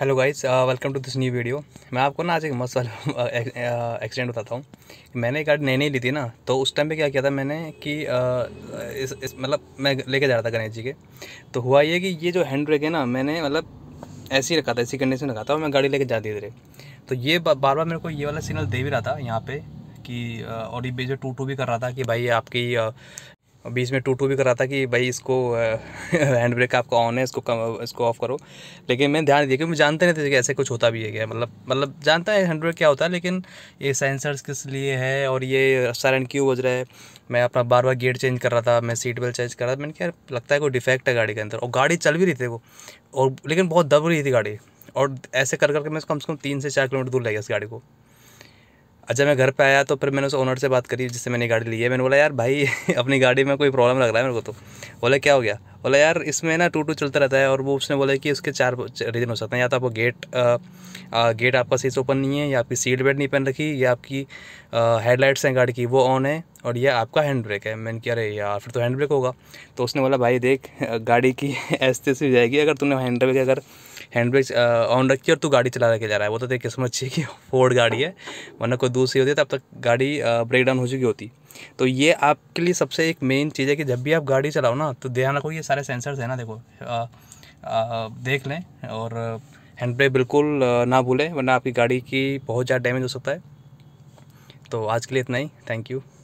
hello guys welcome to this new video मैं आपको ना आज एक मस्त एक्सीडेंट uh, uh, बताता हूँ मैंने एक गाड़ी नई नई ली थी ना तो उस टाइम पे क्या किया था मैंने कि uh, इस, इस मतलब मैं लेके जा रहा था गणेश जी के तो हुआ ये कि ये जो हैंड ब्रेक है ना मैंने मतलब ऐसे ही रखा था ऐसी कंडीशन रखा था और मैं गाड़ी लेके जाती इधर तो ये बार बार मेरे को ये वाला सिग्नल दे भी रहा था यहाँ पर कि और ये जो टू टू भी कर रहा था कि भाई आपकी और बीच में टूटू भी कर रहा था कि भाई इसको हैंड ब्रेक आपका ऑन है इसको कम इसको ऑफ़ करो लेकिन मैंने ध्यान दिया कि मैं जानते नहीं थे कि ऐसे कुछ होता भी है क्या मतलब मतलब जानता है हैंड ब्रेक क्या होता है लेकिन ये सेंसर्स किस लिए है और ये साइलेंट क्यों बज रहा है मैं अपना बार बार गेट चेंज कर रहा था मैं सीट बेल्ट चेंज कर रहा था मैंने क्या लगता है कोई डिफेक्ट है गाड़ी के अंदर और गाड़ी चल भी रही थी वो और लेकिन बहुत दब रही थी गाड़ी और ऐसे कर करके मैं कम से कम तीन से चार किलोमीटर दूर ले गया इस गाड़ी को अच्छा मैं घर पे आया तो फिर मैंने उस ओनर से बात करी जिससे मैंने गाड़ी ली है मैंने बोला यार भाई अपनी गाड़ी में कोई प्रॉब्लम लग रहा है मेरे को तो बोले क्या हो गया बोला यार इसमें ना टू टू चलता रहता है और वो उसने बोला कि उसके चार रीज़न हो सकते हैं या तो आपको गेट आ, आ, गेट आपका सीट ओपन नहीं है या आपकी सीट बेल्ट नहीं पहन रखी या आपकी हेडलाइट्स हैं गाड़ी की वो ऑन है और यह आपका हैंड ब्रेक है मैंने क्या अरे यार फिर तो हैंड ब्रेक होगा तो उसने बोला भाई देख गाड़ी की ऐसे हो जाएगी अगर तुमने हैंड ब्रेक अगर हैंड ब्रेक ऑन रखिए और तू गाड़ी चला रखे जा रहा है वो तो देख के समझिए कि फोर्ड गाड़ी है वरना कोई दूसरी होती है तब तक गाड़ी ब्रेक uh, डाउन हो चुकी होती तो ये आपके लिए सबसे एक मेन चीज़ है कि जब भी आप गाड़ी चलाओ ना तो ध्यान रखो ये सारे सेंसर्स हैं ना देखो uh, uh, देख लें और हैंड ब्रेक बिल्कुल ना भूलें वरना आपकी गाड़ी की बहुत ज़्यादा डैमेज हो सकता है तो आज के लिए इतना ही थैंक यू